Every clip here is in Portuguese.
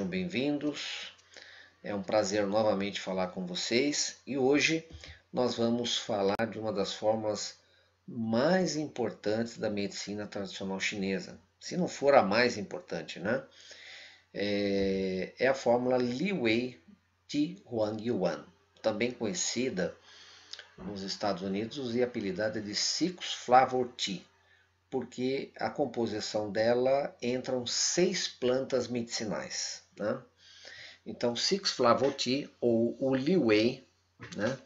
sejam bem-vindos. É um prazer novamente falar com vocês e hoje nós vamos falar de uma das formas mais importantes da medicina tradicional chinesa, se não for a mais importante, né? É, é a fórmula Li Wei de Huang Yuan, também conhecida nos Estados Unidos e apelidada de Six Flavor Tea porque a composição dela entram seis plantas medicinais. Né? Então, Six Flavoti, ou o Liwei, né?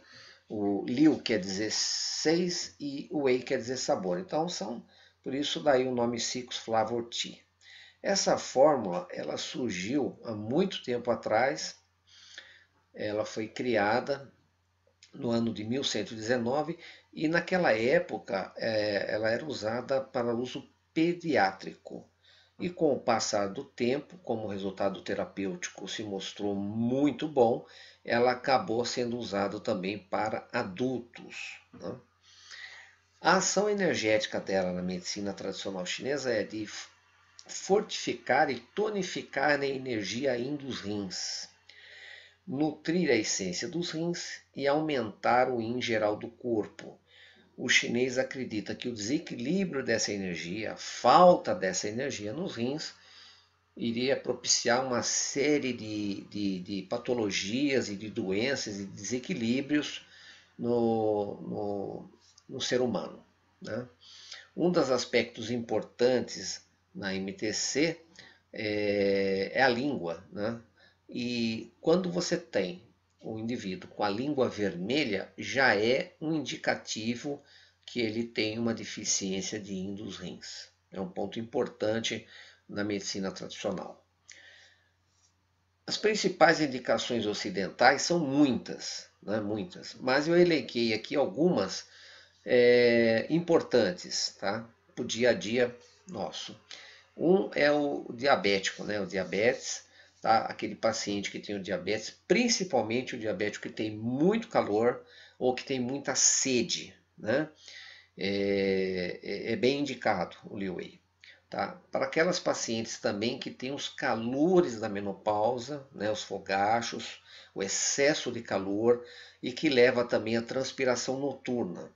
o Liu quer dizer seis e o Wei quer dizer sabor. Então, são, por isso daí o nome Six Flavoti. Essa fórmula, ela surgiu há muito tempo atrás, ela foi criada no ano de 1119 e naquela época é, ela era usada para uso pediátrico. E com o passar do tempo, como o resultado terapêutico se mostrou muito bom, ela acabou sendo usada também para adultos. Né? A ação energética dela na medicina tradicional chinesa é de fortificar e tonificar a energia indo dos rins nutrir a essência dos rins e aumentar o yin geral do corpo. O chinês acredita que o desequilíbrio dessa energia, a falta dessa energia nos rins, iria propiciar uma série de, de, de patologias e de doenças e desequilíbrios no, no, no ser humano. Né? Um dos aspectos importantes na MTC é, eh, é a língua, né? E quando você tem o indivíduo com a língua vermelha, já é um indicativo que ele tem uma deficiência de rim dos rins. É um ponto importante na medicina tradicional. As principais indicações ocidentais são muitas, né? muitas, mas eu elenquei aqui algumas é, importantes tá? para o dia a dia nosso. Um é o diabético, né? o diabetes, tá? aquele paciente que tem o diabetes, principalmente o diabético que tem muito calor ou que tem muita sede, né? É, é, é bem indicado o Liwei. Tá? Para aquelas pacientes também que têm os calores da menopausa, né, os fogachos, o excesso de calor e que leva também à transpiração noturna.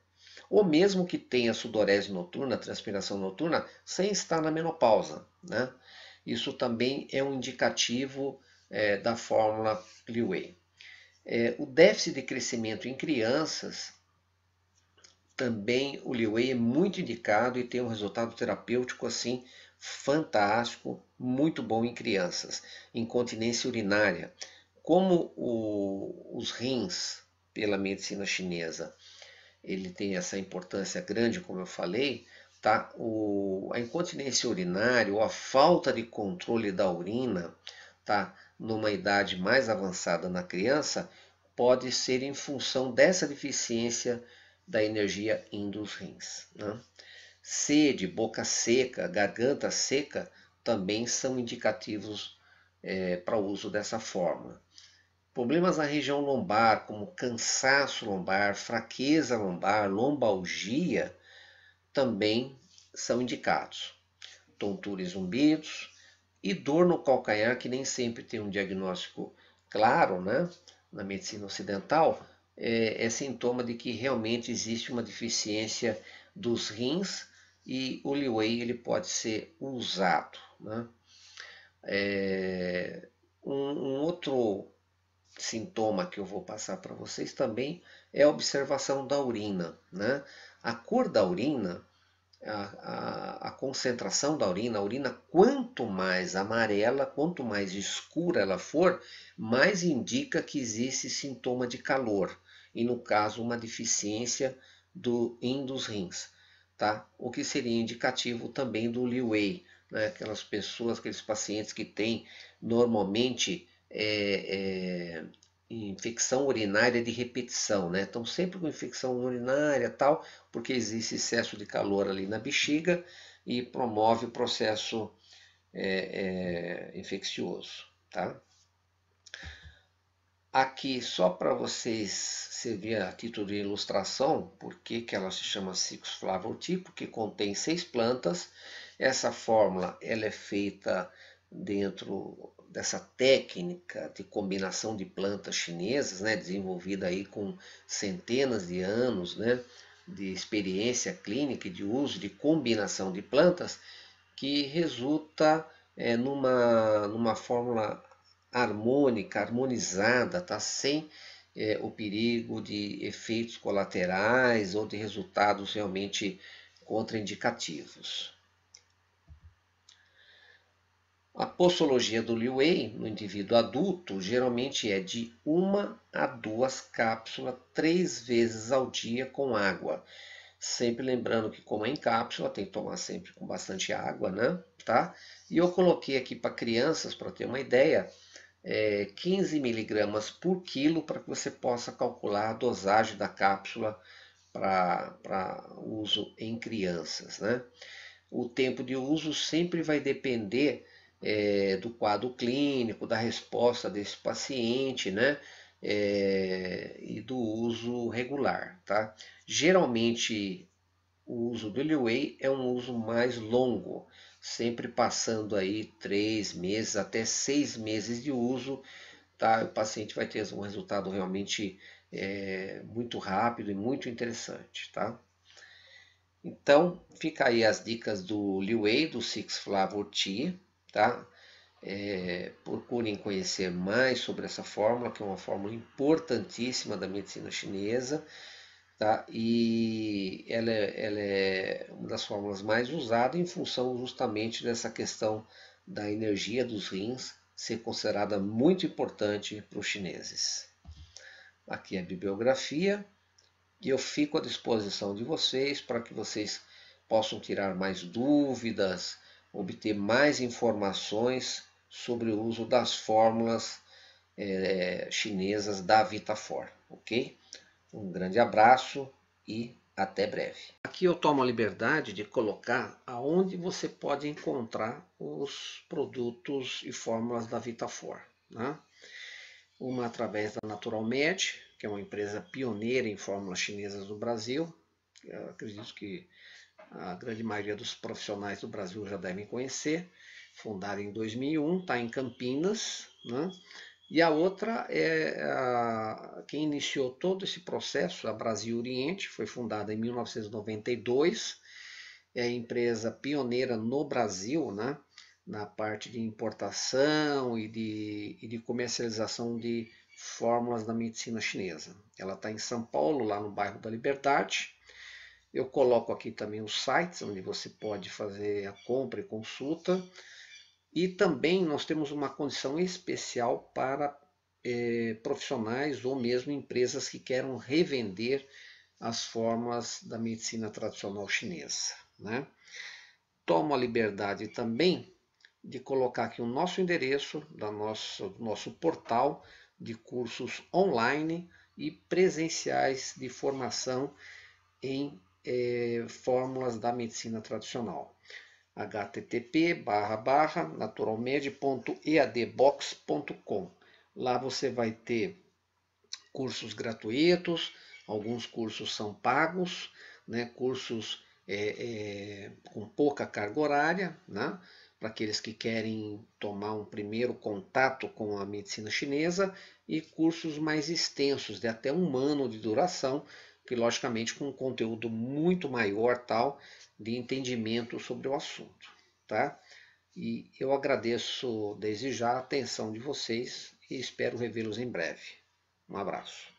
Ou mesmo que tenha sudorese noturna, transpiração noturna, sem estar na menopausa. Né? Isso também é um indicativo é, da fórmula Liwei. É, o déficit de crescimento em crianças, também o Liwei é muito indicado e tem um resultado terapêutico assim fantástico, muito bom em crianças. Incontinência urinária. Como o, os rins, pela medicina chinesa, ele tem essa importância grande, como eu falei, tá? O, a incontinência urinária ou a falta de controle da urina, tá? Numa idade mais avançada na criança, pode ser em função dessa deficiência da energia indo os rins. Né? Sede, boca seca, garganta seca também são indicativos é, para o uso dessa forma. Problemas na região lombar, como cansaço lombar, fraqueza lombar, lombalgia, também são indicados. Tontura e zumbidos e dor no calcanhar, que nem sempre tem um diagnóstico claro, né? Na medicina ocidental, é, é sintoma de que realmente existe uma deficiência dos rins e o Liwei ele pode ser usado. Né? É, um, um, outro sintoma que eu vou passar para vocês também é a observação da urina. Né? A cor da urina a, a, a, concentração da urina, a urina quanto mais amarela, quanto mais escura ela for, mais indica que existe sintoma de calor e no caso uma deficiência do in dos rins, tá? O que seria indicativo também do Liwei, né? aquelas pessoas, aqueles pacientes que têm normalmente é, é, infecção urinária de repetição, né? Então sempre com infecção urinária tal, porque existe excesso de calor ali na bexiga e promove o processo é, é, infeccioso, tá? Aqui, só para vocês servir a título de ilustração, por que ela se chama Cicus flavorti, porque contém seis plantas. Essa fórmula ela é feita dentro dessa técnica de combinação de plantas chinesas, né, desenvolvida aí com centenas de anos né, de experiência clínica e de uso de combinação de plantas, que resulta é, numa, numa fórmula harmônica, harmonizada, tá? sem é, o perigo de efeitos colaterais ou de resultados realmente contraindicativos. A posologia do Wei no indivíduo adulto geralmente é de uma a duas cápsulas três vezes ao dia com água. Sempre lembrando que como é em cápsula, tem que tomar sempre com bastante água, né? Tá? E eu coloquei aqui para crianças, para ter uma ideia, é 15 miligramas por quilo para que você possa calcular a dosagem da cápsula para uso em crianças, né? O tempo de uso sempre vai depender é, do quadro clínico, da resposta desse paciente, né? É, e do uso regular, tá? Geralmente o uso do Liway é um uso mais longo, sempre passando aí três meses até seis meses de uso, tá? O paciente vai ter um resultado realmente é, muito rápido e muito interessante, tá? Então, fica aí as dicas do Liway, do Six flavor Tea tá? É, procurem conhecer mais sobre essa fórmula, que é uma fórmula importantíssima da medicina chinesa, tá? e ela, é, ela é uma das fórmulas mais usadas em função justamente dessa questão da energia dos rins ser considerada muito importante para os chineses. Aqui é a bibliografia e eu fico à disposição de vocês para que vocês possam tirar mais dúvidas, obter mais informações sobre o uso das fórmulas é, chinesas da Vitafor, ok? Um grande abraço e até breve. Aqui eu tomo a liberdade de colocar aonde você pode encontrar os produtos e fórmulas da Vitafor. Né? Uma através da Naturalmed, que é uma empresa pioneira em fórmulas chinesas no Brasil, eu acredito que a grande maioria dos profissionais do Brasil já devem conhecer, fundada em 2001, está em Campinas, né? e a outra é a, quem iniciou todo esse processo, a Brasil Oriente, foi fundada em 1992, é a empresa pioneira no Brasil, né? na parte de importação e de, e de comercialização de fórmulas da medicina chinesa. Ela está em São Paulo, lá no bairro da Liberdade, eu coloco aqui também os sites onde você pode fazer a compra e consulta. E também nós temos uma condição especial para é, profissionais ou mesmo empresas que queiram revender as formas da medicina tradicional chinesa. Né? Tomo a liberdade também de colocar aqui o nosso endereço da nosso, nosso portal de cursos online e presenciais de formação em é, fórmulas da medicina tradicional. http naturalmed.eadbox.com Lá você vai ter cursos gratuitos, alguns cursos são pagos, né, cursos é, é, com pouca carga horária, né, para aqueles que querem tomar um primeiro contato com a medicina chinesa, e cursos mais extensos, de até um ano de duração, que logicamente com um conteúdo muito maior tal de entendimento sobre o assunto, tá? E eu agradeço desde já a atenção de vocês e espero revê-los em breve. Um abraço.